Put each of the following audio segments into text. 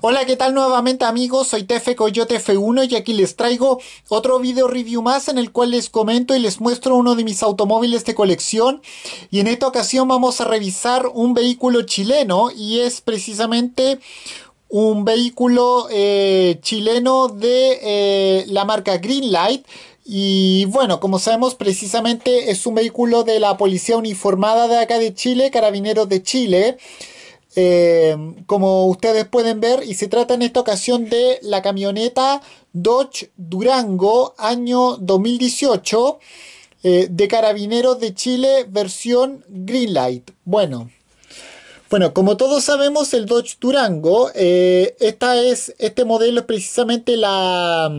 Hola, ¿qué tal nuevamente amigos? Soy Tefe Coyote F1 y aquí les traigo otro video review más en el cual les comento y les muestro uno de mis automóviles de colección y en esta ocasión vamos a revisar un vehículo chileno y es precisamente un vehículo eh, chileno de eh, la marca Greenlight y bueno, como sabemos, precisamente es un vehículo de la Policía Uniformada de acá de Chile, Carabineros de Chile. Eh, como ustedes pueden ver, y se trata en esta ocasión de la camioneta Dodge Durango año 2018 eh, de Carabineros de Chile versión Greenlight. Bueno, bueno, como todos sabemos, el Dodge Durango, eh, esta es, este modelo es precisamente la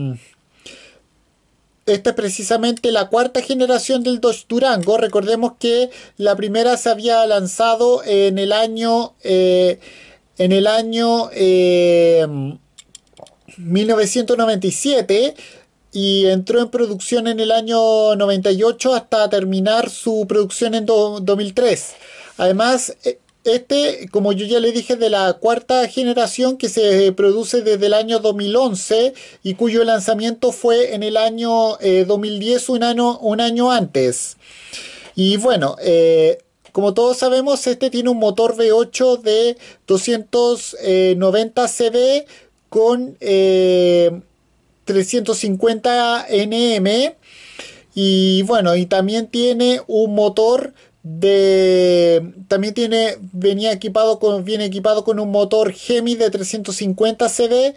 esta es precisamente la cuarta generación del Dodge Durango. Recordemos que la primera se había lanzado en el año... Eh, en el año... 1997 eh, y entró en producción en el año 98 hasta terminar su producción en 2003. Además, eh, este, como yo ya le dije, de la cuarta generación que se produce desde el año 2011 y cuyo lanzamiento fue en el año 2010, eh, un año, un año antes. Y bueno, eh, como todos sabemos, este tiene un motor V8 de 290 CV con 350 eh, NM. Y bueno, y también tiene un motor de también tiene venía equipado con viene equipado con un motor Hemi de 350 cd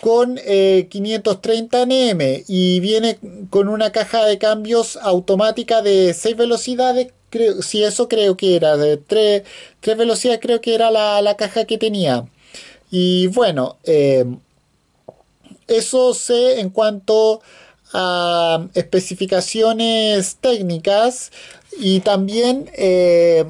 con 530 eh, nm y viene con una caja de cambios automática de 6 velocidades si eso creo que era de 3, velocidades creo que era la, caja que tenía y bueno eh, eso sé en cuanto a especificaciones técnicas y también, eh,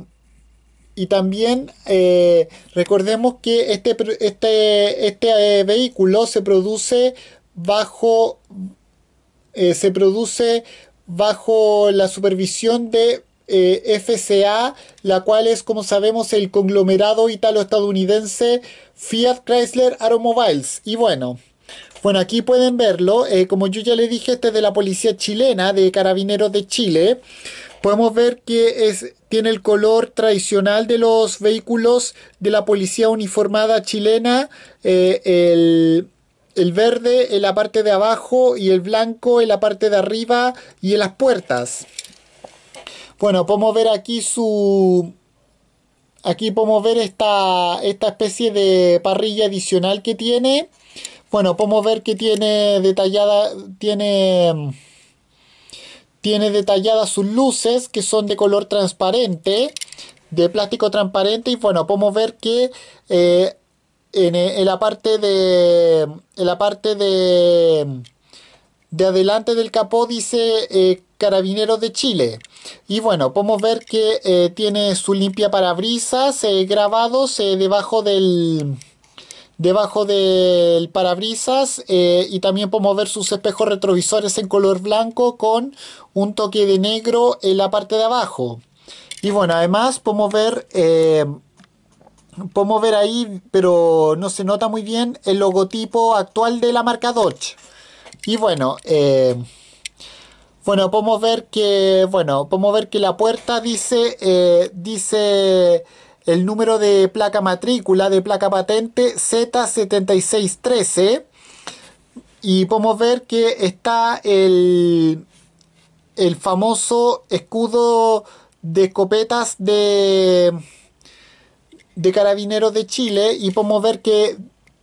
y también eh, recordemos que este, este, este eh, vehículo se produce bajo se produce bajo la supervisión de FCA, la cual es, como sabemos, el conglomerado italo-estadounidense Fiat Chrysler Automobiles. Y bueno, bueno, aquí pueden verlo. como yo ya le dije, este es de la policía chilena, de Carabineros de Chile podemos ver que es, tiene el color tradicional de los vehículos de la policía uniformada chilena, eh, el, verde en la parte de abajo y el blanco en la parte de arriba y en las puertas. Bueno, podemos ver aquí su... Aquí podemos ver esta, esta especie de parrilla adicional que tiene. Bueno, podemos ver que tiene detallada, tiene tiene detalladas sus luces que son de color transparente, de plástico transparente. Y bueno, podemos ver que eh, eh, en, la parte de. la parte de. De adelante del capó dice Carabinero eh, Carabineros de Chile. Y bueno, podemos ver que tiene su limpia parabrisas grabados debajo del debajo del parabrisas eh, y también podemos ver sus espejos retrovisores en color blanco con un toque de negro en la parte de abajo. Y bueno, además podemos ver, eh, podemos ver ahí, pero no se nota muy bien, el logotipo actual de la marca Dodge. Y bueno, eh, bueno, podemos ver que, bueno, podemos ver que la puerta dice, dice el número de placa matrícula, de placa patente Z7613 y podemos ver que está el, el famoso escudo de escopetas de, de carabineros de Chile y podemos ver que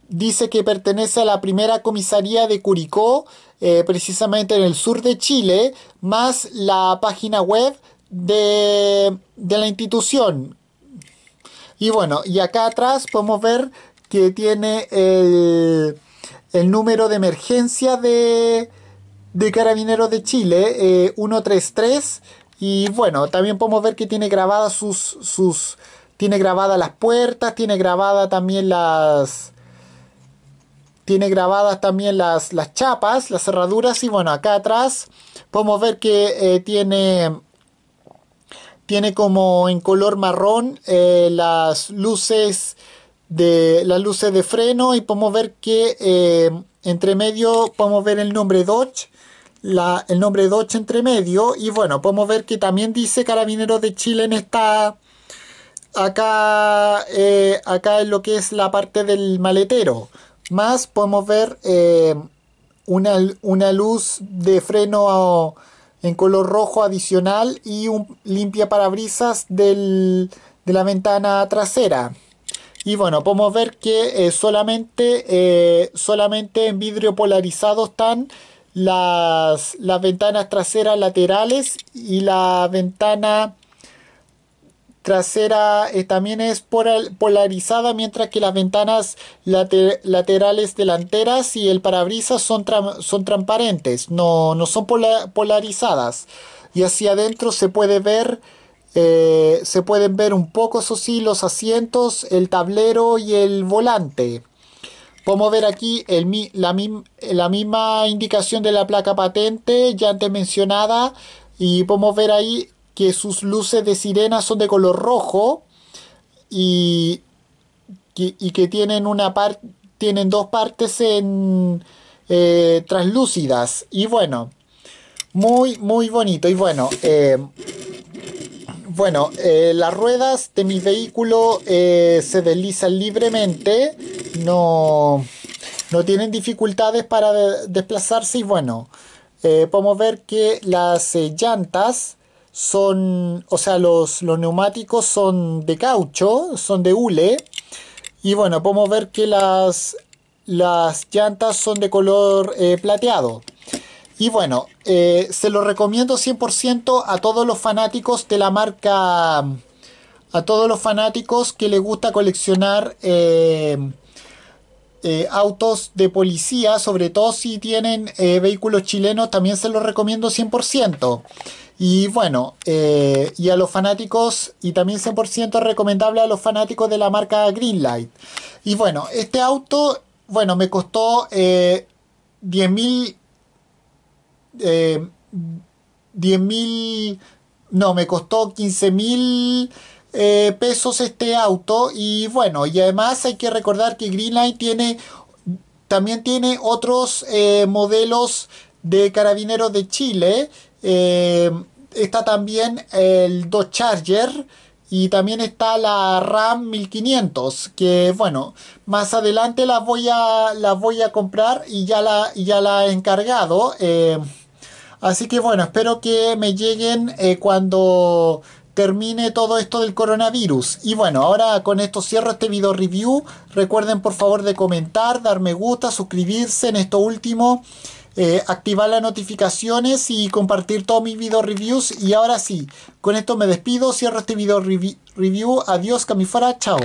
dice que pertenece a la primera comisaría de Curicó, eh, precisamente en el sur de Chile, más la página web de, de la institución y bueno, y acá atrás podemos ver que tiene eh, el, número de emergencia de, de Carabineros de Chile, 133. Eh, y bueno, también podemos ver que tiene grabadas sus, sus. Tiene grabadas las puertas, tiene grabada también las. Tiene grabadas también las, las chapas, las cerraduras. Y bueno, acá atrás podemos ver que eh, tiene tiene como en color marrón eh, las luces de las luces de freno y podemos ver que eh, entre medio podemos ver el nombre Dodge el nombre Dodge entre medio y bueno podemos ver que también dice Carabineros de Chile en esta acá eh, acá en lo que es la parte del maletero más podemos ver una, una, luz de freno en color rojo adicional y un limpia parabrisas de la ventana trasera. Y bueno, podemos ver que eh, solamente, eh, solamente en vidrio polarizado están las, las ventanas traseras laterales y la ventana trasera eh, también es polarizada, mientras que las ventanas laterales delanteras y el parabrisas son, son transparentes, no, no son polarizadas. Y hacia adentro se puede ver... Eh, se pueden ver un poco, eso sí, los asientos, el tablero y el volante. Podemos ver aquí la, misma indicación de la placa patente ya antes mencionada y podemos ver ahí que sus luces de sirena son de color rojo y, que tienen, una parte, tienen dos partes en eh, translúcidas. Y bueno, muy, muy bonito. Y bueno, eh, bueno, eh, las ruedas de mi vehículo se deslizan libremente, no, tienen dificultades para desplazarse y bueno, podemos ver que las llantas son, o sea, los, los neumáticos son de caucho, son de hule. Y bueno, podemos ver que las, las llantas son de color eh, plateado. Y bueno, eh, se lo recomiendo 100% a todos los fanáticos de la marca, a todos los fanáticos que les gusta coleccionar eh, eh, autos de policía, sobre todo si tienen eh, vehículos chilenos, también se los recomiendo 100%. Y bueno, eh, y a los fanáticos, y también 100% recomendable a los fanáticos de la marca Greenlight. Y bueno, este auto, bueno, me costó 10.000 10.000 10 mil... No, me costó 15 mil... Eh, pesos este auto y bueno y además hay que recordar que Greenline tiene también tiene otros eh, modelos de carabineros de Chile eh, está también el Dodge Charger y también está la RAM 1500 que bueno más adelante las voy a las voy a comprar y ya la ya la he encargado así que bueno espero que me lleguen cuando termine todo esto del coronavirus. Y bueno, ahora con esto cierro este video review. Recuerden por favor de comentar, dar me gusta, suscribirse en esto último, eh, activar las notificaciones y compartir todos mis video reviews. Y ahora sí, con esto me despido, cierro este video review. Adiós, Camifora, chao.